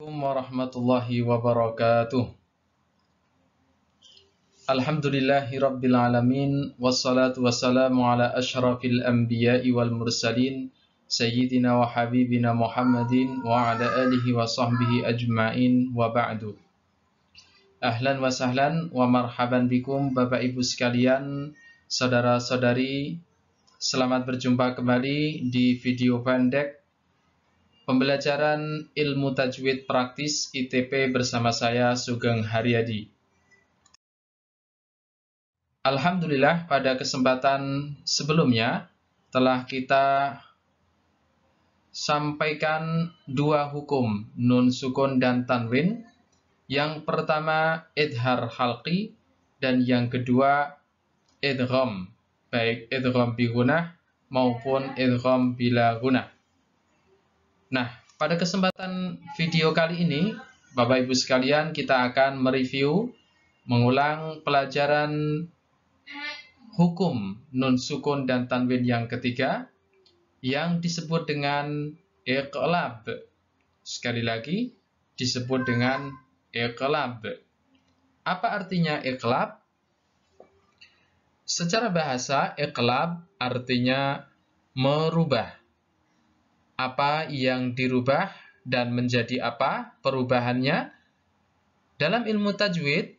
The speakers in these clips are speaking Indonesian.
Assalamualaikum warahmatullahi wabarakatuh. Alhamdulillahi rabbil alamin wassalatu wassalamu ala ashrafil anbiya'i wal mursalin sayyidina wa habibina Muhammadin wa ala alihi wa sahbihi ajmain wa ba'du. Ahlan wa sahlan wa marhaban bikum Bapak Ibu sekalian, saudara-saudari. Selamat berjumpa kembali di video pendek Pembelajaran Ilmu Tajwid Praktis ITP bersama saya Sugeng Haryadi. Alhamdulillah pada kesempatan sebelumnya telah kita sampaikan dua hukum nun sukun dan tanwin. Yang pertama idhar halqi dan yang kedua idgham, baik idgham bi gunah maupun idgham bila gunah. Nah, pada kesempatan video kali ini, Bapak Ibu sekalian, kita akan mereview mengulang pelajaran hukum nun sukun dan tanwin yang ketiga yang disebut dengan iqlab. Sekali lagi, disebut dengan iqlab. Apa artinya iqlab? Secara bahasa, iqlab artinya merubah apa yang dirubah dan menjadi apa perubahannya. Dalam ilmu tajwid,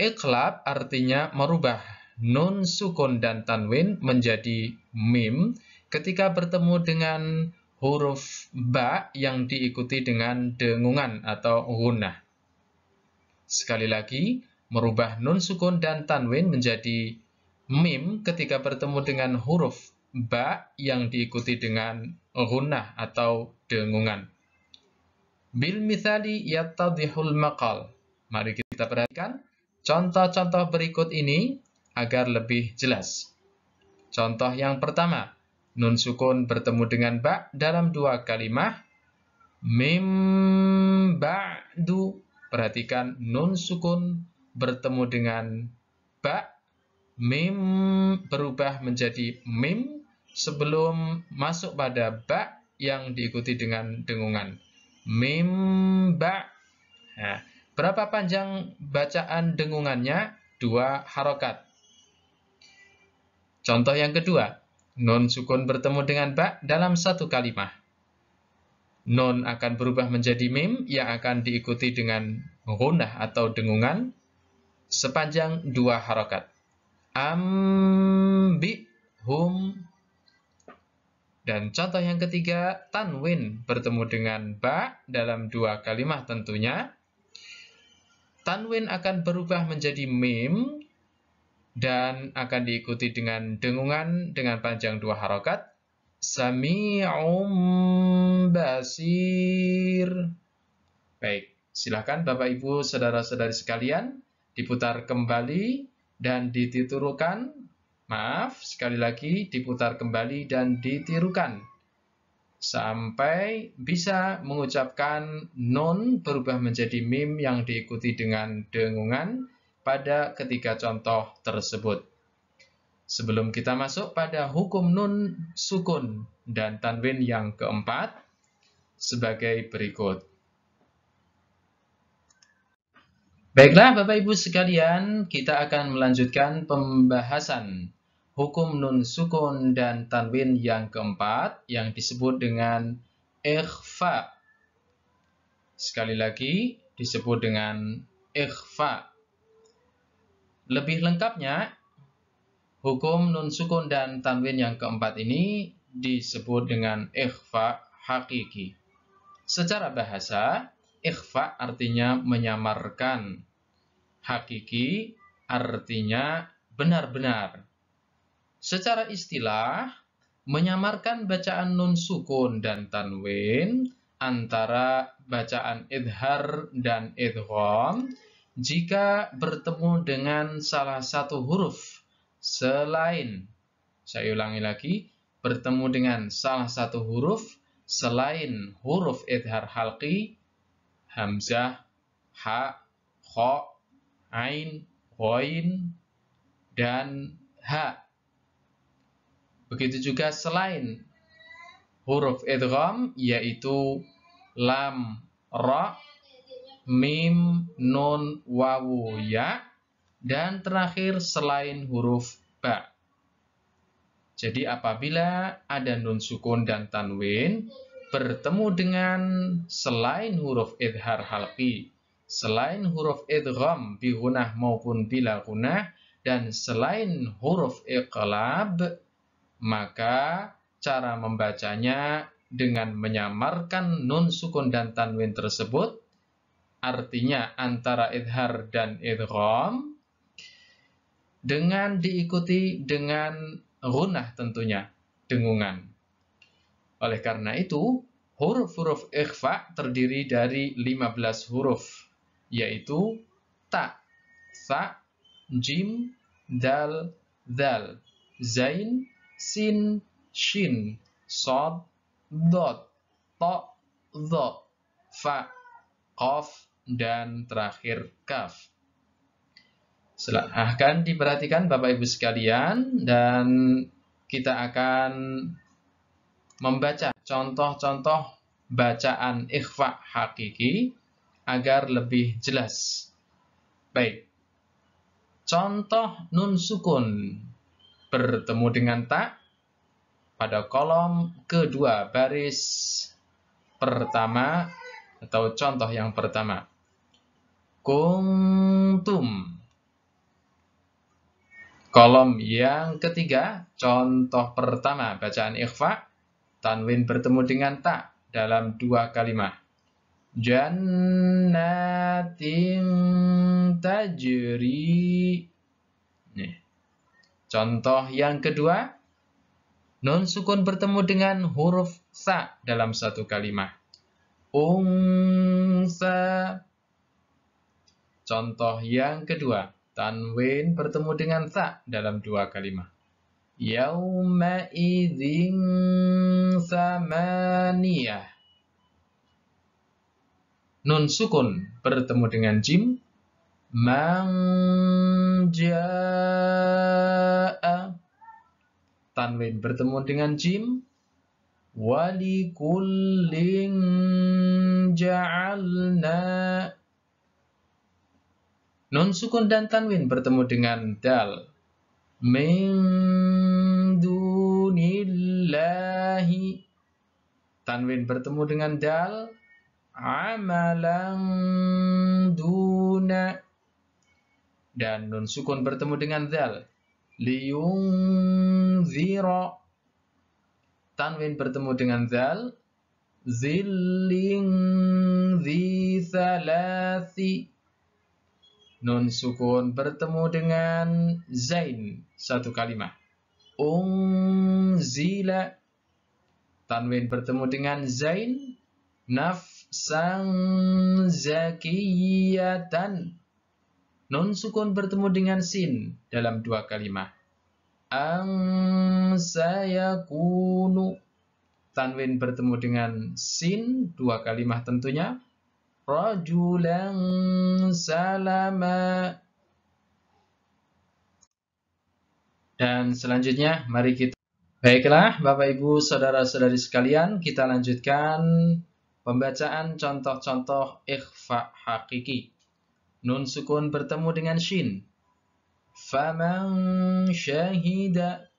iklab artinya merubah nun sukun dan tanwin menjadi mim ketika bertemu dengan huruf ba yang diikuti dengan dengungan atau gunah. Sekali lagi, merubah nun sukun dan tanwin menjadi mim ketika bertemu dengan huruf ba yang diikuti dengan ghunnah atau dengungan. Bil misali yattadihul maqal. Mari kita perhatikan contoh-contoh berikut ini agar lebih jelas. Contoh yang pertama, nun sukun bertemu dengan ba dalam dua kalimah mim ba'du. Perhatikan nun sukun bertemu dengan ba mim berubah menjadi mim sebelum masuk pada ba yang diikuti dengan dengungan mim ba. Nah, berapa panjang bacaan dengungannya? Dua harokat. Contoh yang kedua, non sukun bertemu dengan ba dalam satu kalimat Non akan berubah menjadi mim yang akan diikuti dengan gunah atau dengungan sepanjang dua harokat. Ambi hum dan contoh yang ketiga, tanwin bertemu dengan ba dalam dua kalimat tentunya. Tanwin akan berubah menjadi mim dan akan diikuti dengan dengungan dengan panjang dua harokat. Sami'um basir. Baik, silahkan Bapak Ibu, Saudara-saudari sekalian diputar kembali dan dititurkan Maaf, sekali lagi diputar kembali dan ditirukan sampai bisa mengucapkan non berubah menjadi mim yang diikuti dengan dengungan pada ketiga contoh tersebut. Sebelum kita masuk pada hukum nun sukun dan tanwin yang keempat sebagai berikut. Baiklah Bapak Ibu sekalian, kita akan melanjutkan pembahasan hukum nun sukun dan tanwin yang keempat yang disebut dengan ikhfa. Sekali lagi disebut dengan ikhfa. Lebih lengkapnya, hukum nun sukun dan tanwin yang keempat ini disebut dengan ikhfa hakiki. Secara bahasa, ikhfa artinya menyamarkan. Hakiki artinya benar-benar Secara istilah, menyamarkan bacaan nun sukun dan tanwin antara bacaan idhar dan idhom jika bertemu dengan salah satu huruf selain saya ulangi lagi bertemu dengan salah satu huruf selain huruf idhar halqi hamzah ha kho ain ghoin dan ha Begitu juga selain huruf idgham yaitu lam, ra, mim, nun, wawu, ya dan terakhir selain huruf ba. Jadi apabila ada nun sukun dan tanwin bertemu dengan selain huruf idhar halqi, selain huruf idgham bi maupun bila gunah dan selain huruf iqlab maka cara membacanya dengan menyamarkan nun sukun dan tanwin tersebut artinya antara idhar dan idrom dengan diikuti dengan runah tentunya dengungan oleh karena itu huruf-huruf ikhfa terdiri dari 15 huruf yaitu ta sa jim dal dal zain sin, shin, sod, dot, to, do, fa, kof, dan terakhir kaf. Silahkan diperhatikan Bapak Ibu sekalian dan kita akan membaca contoh-contoh bacaan ikhfa hakiki agar lebih jelas. Baik. Contoh nun sukun bertemu dengan tak pada kolom kedua baris pertama atau contoh yang pertama. Kuntum. Kolom yang ketiga, contoh pertama bacaan ikhfa, tanwin bertemu dengan tak dalam dua kalimat. Jannatin tajri Contoh yang kedua, non sukun bertemu dengan huruf sa dalam satu kalimat. Ungsa. Contoh yang kedua, tanwin bertemu dengan sa dalam dua kalimat. Yauma idzin samaniyah. Nun sukun bertemu dengan jim. Mang tanwin bertemu dengan jim Walikulin ja'alna nun sukun dan tanwin bertemu dengan dal min dunillahi tanwin bertemu dengan dal amalan duna dan nun sukun bertemu dengan dal liyunzira tanwin bertemu dengan zal zillin zi salasi nun sukun bertemu dengan zain satu kalimat unzila tanwin bertemu dengan zain nafsan zakiyatan Nun sukun bertemu dengan sin dalam dua kalimat. Ang saya kunu. Tanwin bertemu dengan sin dua kalimat tentunya. Rajulang salama. Dan selanjutnya mari kita Baiklah, Bapak Ibu, saudara-saudari sekalian, kita lanjutkan pembacaan contoh-contoh ikhfa hakiki. Nun sukun bertemu dengan shin. Faman syahida.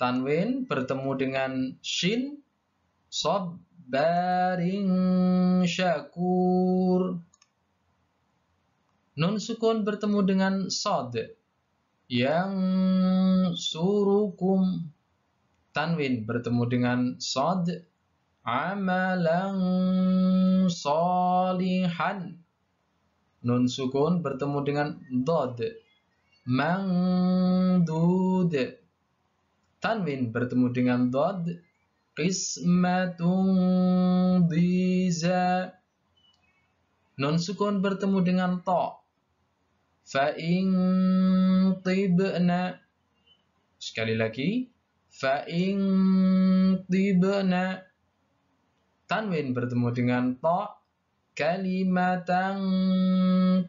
Tanwin bertemu dengan shin. Sobbarin syakur. Nun sukun bertemu dengan sod. Yang surukum. Tanwin bertemu dengan sod amalan solihan nun sukun bertemu dengan dod mangdud tanwin bertemu dengan dod qismatun diza nun sukun bertemu dengan to fa in tibna sekali lagi fa in tibna tanwin bertemu dengan to kalimatan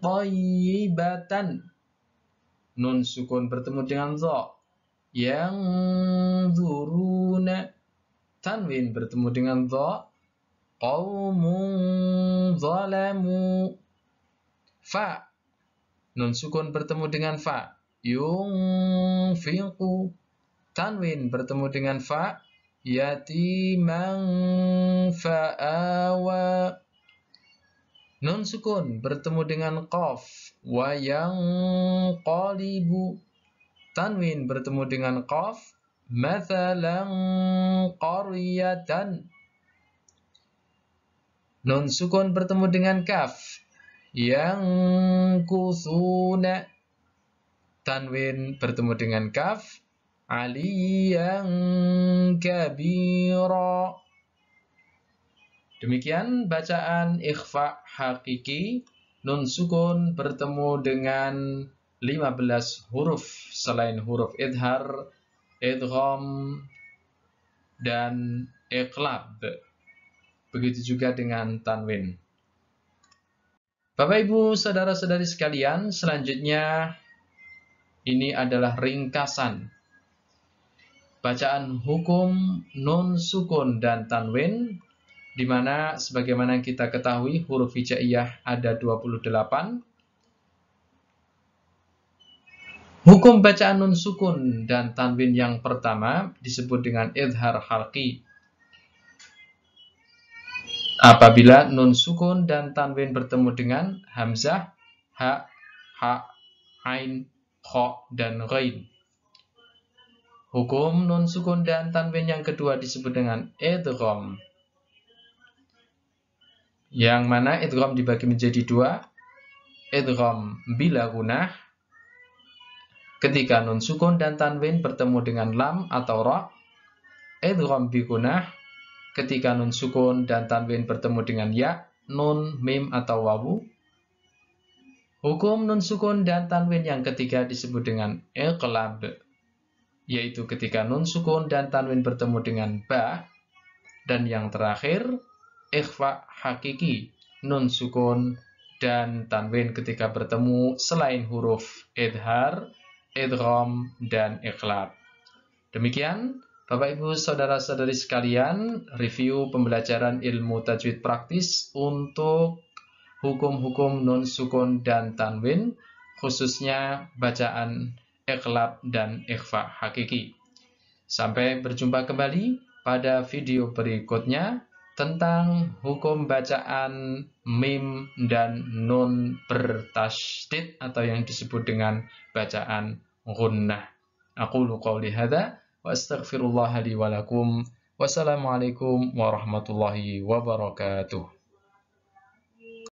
toyibatan nun sukun bertemu dengan zo yang zuruna tanwin bertemu dengan zo qawmun zalamu fa nun sukun bertemu dengan fa finku tanwin bertemu dengan fa yatiman fa'awa Nun sukun bertemu dengan qaf wa yang qalibu. Tanwin bertemu dengan qaf mathalan qaryatan. Nun sukun bertemu dengan kaf yang kusuna. Tanwin bertemu dengan kaf ali yang kabira. Demikian bacaan ikhfa hakiki nun sukun bertemu dengan 15 huruf selain huruf idhar, idhom, dan iqlab. Begitu juga dengan tanwin. Bapak Ibu, saudara-saudari sekalian, selanjutnya ini adalah ringkasan bacaan hukum nun sukun dan tanwin di mana sebagaimana kita ketahui huruf hijaiyah ada 28. Hukum bacaan nun sukun dan tanwin yang pertama disebut dengan idhar halqi. Apabila nun sukun dan tanwin bertemu dengan hamzah, ha, ha, ain, kho, dan ghain. Hukum nun sukun dan tanwin yang kedua disebut dengan idgham yang mana idgham dibagi menjadi dua, idgham bila gunah ketika nun sukun dan tanwin bertemu dengan lam atau ra, idgham bi gunah ketika nun sukun dan tanwin bertemu dengan ya, nun, mim atau wawu, Hukum nun sukun dan tanwin yang ketiga disebut dengan iqlab, yaitu ketika nun sukun dan tanwin bertemu dengan ba, dan yang terakhir ikhfa hakiki, nun sukun, dan tanwin ketika bertemu selain huruf idhar, idgham, dan ikhlab. Demikian, Bapak Ibu Saudara-saudari sekalian, review pembelajaran ilmu tajwid praktis untuk hukum-hukum nun sukun dan tanwin, khususnya bacaan ikhlab dan ikhfa hakiki. Sampai berjumpa kembali pada video berikutnya tentang hukum bacaan mim dan nun bertasdid atau yang disebut dengan bacaan gunnah. Aku qawli lihada wa astaghfirullah walakum, wa lakum. Wassalamualaikum warahmatullahi wabarakatuh.